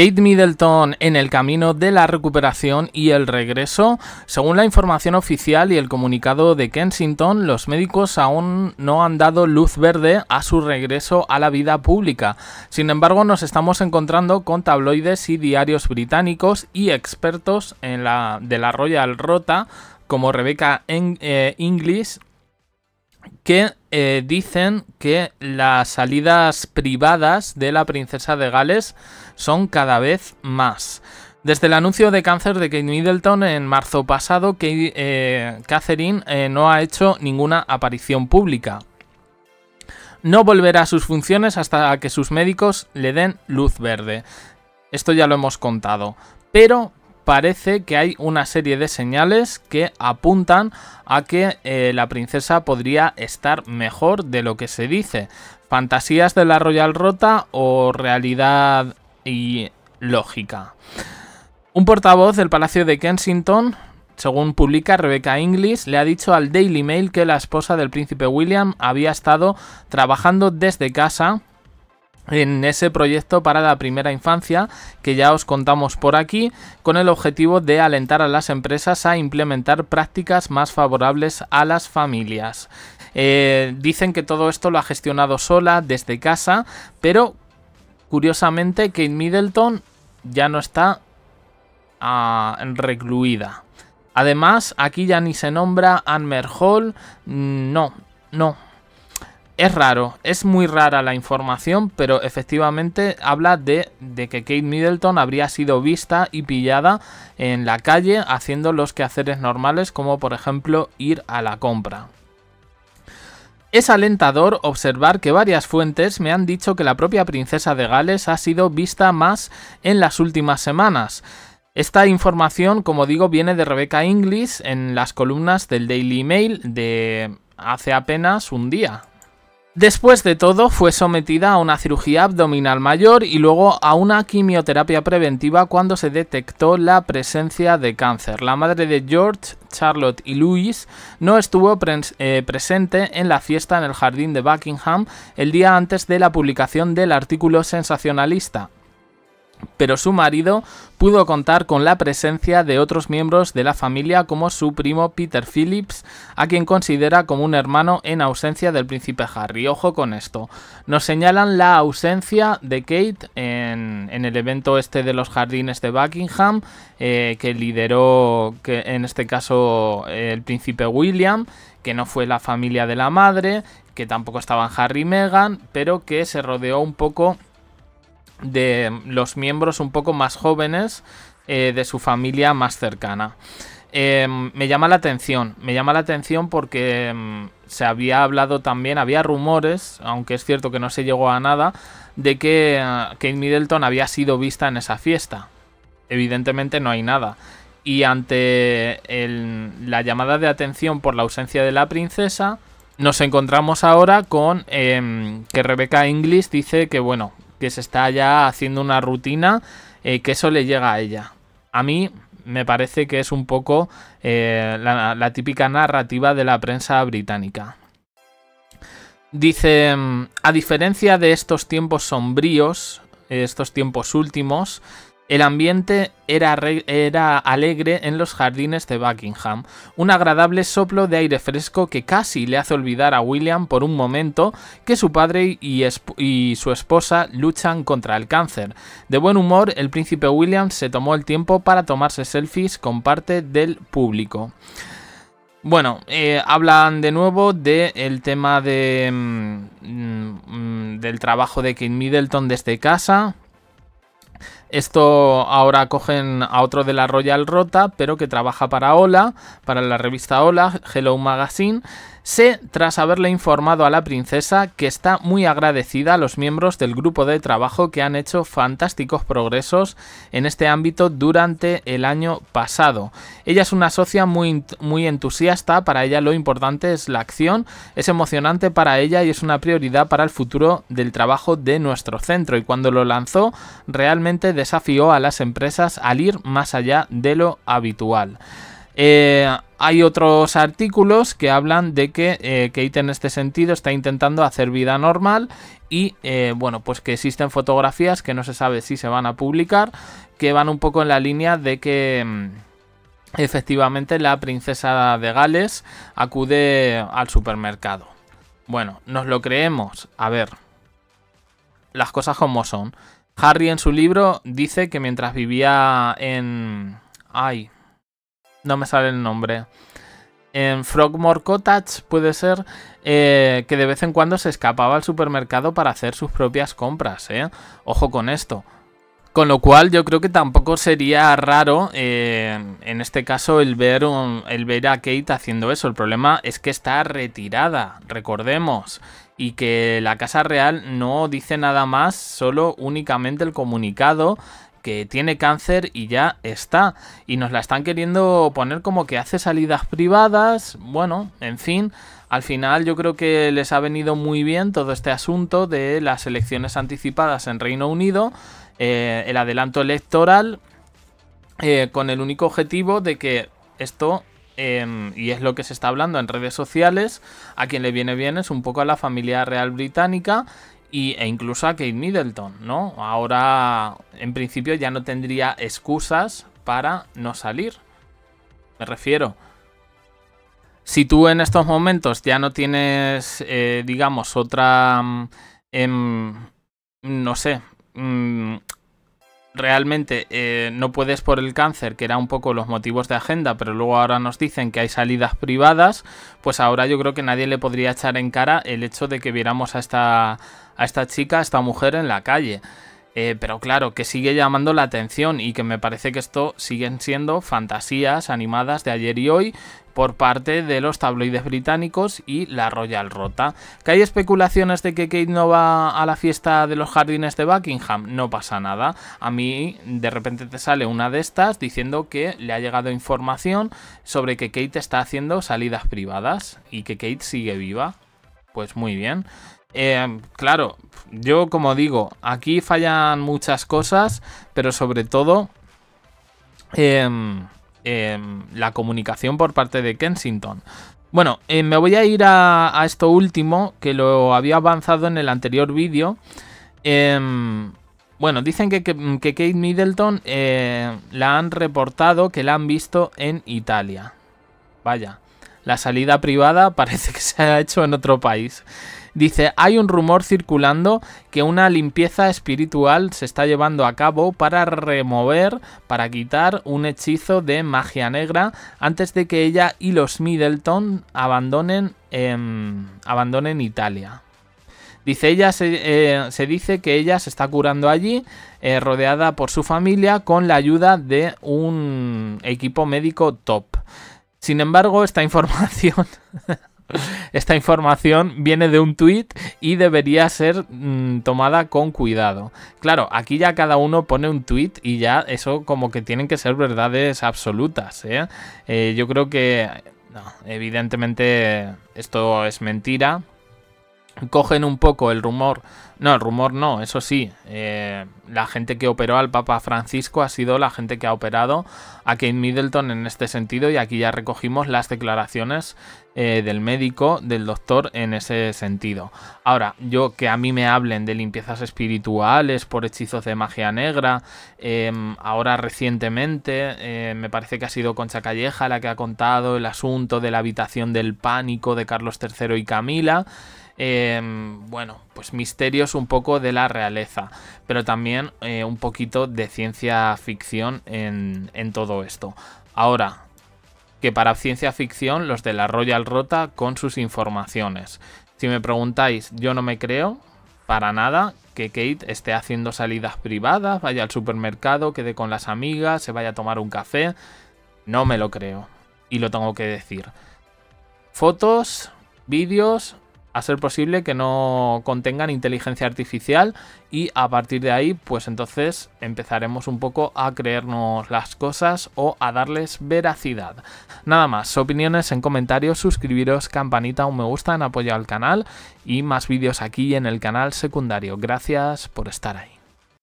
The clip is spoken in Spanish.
Kate Middleton en el camino de la recuperación y el regreso. Según la información oficial y el comunicado de Kensington, los médicos aún no han dado luz verde a su regreso a la vida pública. Sin embargo, nos estamos encontrando con tabloides y diarios británicos y expertos en la, de la Royal Rota como Rebecca English eh, que eh, dicen que las salidas privadas de la princesa de Gales son cada vez más. Desde el anuncio de cáncer de Kate Middleton en marzo pasado, que eh, Catherine eh, no ha hecho ninguna aparición pública. No volverá a sus funciones hasta que sus médicos le den luz verde. Esto ya lo hemos contado. Pero parece que hay una serie de señales que apuntan a que eh, la princesa podría estar mejor de lo que se dice. Fantasías de la Royal Rota o realidad y lógica. Un portavoz del Palacio de Kensington, según publica Rebecca Inglis, le ha dicho al Daily Mail que la esposa del príncipe William había estado trabajando desde casa en ese proyecto para la primera infancia que ya os contamos por aquí con el objetivo de alentar a las empresas a implementar prácticas más favorables a las familias. Eh, dicen que todo esto lo ha gestionado sola desde casa, pero curiosamente Kate Middleton ya no está ah, recluida. Además, aquí ya ni se nombra Anmer Hall, mm, no, no, es raro, es muy rara la información, pero efectivamente habla de, que Kate Middleton habría sido vista y pillada en la calle haciendo los quehaceres normales como por ejemplo ir a la compra. Es alentador observar que varias fuentes me han dicho que la propia princesa de Gales ha sido vista más en las últimas semanas. Esta información, como digo, viene de Rebecca Inglis en las columnas del Daily Mail de hace apenas un día, Después de todo, fue sometida a una cirugía abdominal mayor y luego a una quimioterapia preventiva cuando se detectó la presencia de cáncer. La madre de George, Charlotte y Louis no estuvo eh, presente en la fiesta en el jardín de Buckingham el día antes de la publicación del artículo sensacionalista pero su marido pudo contar con la presencia de otros miembros de la familia como su primo Peter Phillips, a quien considera como un hermano en ausencia del príncipe Harry. Ojo con esto. Nos señalan la ausencia de Kate en, el evento este de los jardines de Buckingham, eh, que lideró que en este caso el príncipe William, que no fue la familia de la madre, que tampoco estaban Harry y Meghan, pero que se rodeó un poco de los miembros un poco más jóvenes eh, de su familia más cercana. Em, me llama la atención, me llama la atención porque em, se había hablado también, había rumores, aunque es cierto que no se llegó a nada, de que eh, Kate Middleton había sido vista en esa fiesta. Evidentemente no hay nada. Y ante la llamada de atención por la ausencia de la princesa, nos encontramos ahora con em, que Rebecca Inglis dice que, bueno, que se está ya haciendo una rutina, eh, que eso le llega a ella. A mí me parece que es un poco eh, la, la típica narrativa de la prensa británica. Dice, mm, a diferencia de estos tiempos sombríos, estos tiempos últimos, el ambiente era, era, alegre en los jardines de Buckingham, un agradable soplo de aire fresco que casi le hace olvidar a William por un momento que su padre y, su esposa luchan contra el cáncer. De buen humor, el príncipe William se tomó el tiempo para tomarse selfies con parte del público. Bueno, eh, hablan de nuevo del tema de, mm, mm, del trabajo de Kate Middleton desde casa, esto ahora cogen a otro de la Royal Rota, pero que trabaja para Hola, para la revista Hola, Hello Magazine. Sé, tras haberle informado a la princesa, que está muy agradecida a los miembros del grupo de trabajo que han hecho fantásticos progresos en este ámbito durante el año pasado. Ella es una socia muy, muy entusiasta, para ella lo importante es la acción, es emocionante para ella y es una prioridad para el futuro del trabajo de nuestro centro. Y cuando lo lanzó, realmente desafió a las empresas al ir más allá de lo habitual. Eh, hay otros artículos que hablan de que eh, Kate en este sentido está intentando hacer vida normal y eh, bueno, pues que existen fotografías que no se sabe si se van a publicar, que van un poco en la línea de que mm, efectivamente la princesa de Gales acude al supermercado. Bueno, nos lo creemos. A ver, las cosas como son. Harry en su libro dice que mientras vivía en... Ay, no me sale el nombre. En Frogmore Cottage puede ser eh, que de vez en cuando se escapaba al supermercado para hacer sus propias compras. ¿eh? Ojo con esto. Con lo cual yo creo que tampoco sería raro eh, en este caso el ver, el ver a Kate haciendo eso. El problema es que está retirada, recordemos. Y que la Casa Real no dice nada más, solo únicamente el comunicado que tiene cáncer y ya está. Y nos la están queriendo poner como que hace salidas privadas. Bueno, en fin, al final yo creo que les ha venido muy bien todo este asunto de las elecciones anticipadas en Reino Unido, eh, el adelanto electoral, eh, con el único objetivo de que esto... Em, y es lo que se está hablando en redes sociales. A quien le viene bien es un poco a la familia real británica y, e incluso a Kate Middleton, ¿no? Ahora, en principio, ya no tendría excusas para no salir. Me refiero. Si tú en estos momentos ya no tienes, eh, digamos, otra, mm, em, no sé, mm, realmente eh, no puedes por el cáncer, que era un poco los motivos de agenda, pero luego ahora nos dicen que hay salidas privadas, pues ahora yo creo que nadie le podría echar en cara el hecho de que viéramos a esta, a esta chica, a esta mujer en la calle. Eh, pero claro, que sigue llamando la atención y que me parece que esto siguen siendo fantasías animadas de ayer y hoy por parte de los tabloides británicos y la Royal Rota. ¿Que hay especulaciones de que Kate no va a la fiesta de los jardines de Buckingham? No pasa nada. A mí de repente te sale una de estas diciendo que le ha llegado información sobre que Kate está haciendo salidas privadas y que Kate sigue viva. Pues muy bien. Em, claro, yo como digo, aquí fallan muchas cosas, pero sobre todo em, em, la comunicación por parte de Kensington. Bueno, eh, me voy a ir a, esto último, que lo había avanzado en el anterior vídeo. bueno, dicen que, que Kate Middleton eh, la han reportado, que la han visto en Italia. Vaya, la salida privada parece que se ha hecho en otro país. Dice, hay un rumor circulando que una limpieza espiritual se está llevando a cabo para remover, para quitar un hechizo de magia negra antes de que ella y los Middleton abandonen, em, abandonen Italia. Dice ella, eh, se, dice que ella se está curando allí, eh, rodeada por su familia, con la ayuda de un equipo médico top. Sin embargo, esta información esta información viene de un tuit y debería ser mm, tomada con cuidado. Claro, aquí ya cada uno pone un tuit y ya eso como que tienen que ser verdades absolutas. ¿eh? Eh, yo creo que... evidentemente esto es mentira. Cogen un poco el rumor no, el rumor no, eso sí. Eh, la gente que operó al Papa Francisco ha sido la gente que ha operado a Kate Middleton en este sentido y aquí ya recogimos las declaraciones eh, del médico, del doctor en ese sentido. Ahora, yo que a mí me hablen de limpiezas espirituales por hechizos de magia negra, em, ahora recientemente eh, me parece que ha sido Concha Calleja la que ha contado el asunto de la habitación del pánico de Carlos III y Camila. Em, bueno, pues misterios un poco de la realeza, pero también eh, un poquito de ciencia ficción en, en todo esto. Ahora, que para ciencia ficción los de la Royal Rota con sus informaciones. Si me preguntáis, yo no me creo para nada que Kate esté haciendo salidas privadas, vaya al supermercado, quede con las amigas, se vaya a tomar un café. No me lo creo. Y lo tengo que decir. Fotos, vídeos a ser posible que no contengan inteligencia artificial y a partir de ahí pues entonces empezaremos un poco a creernos las cosas o a darles veracidad. Nada más, opiniones en comentarios, suscribiros, campanita, un me gusta en apoyo al canal y más vídeos aquí en el canal secundario. Gracias por estar ahí.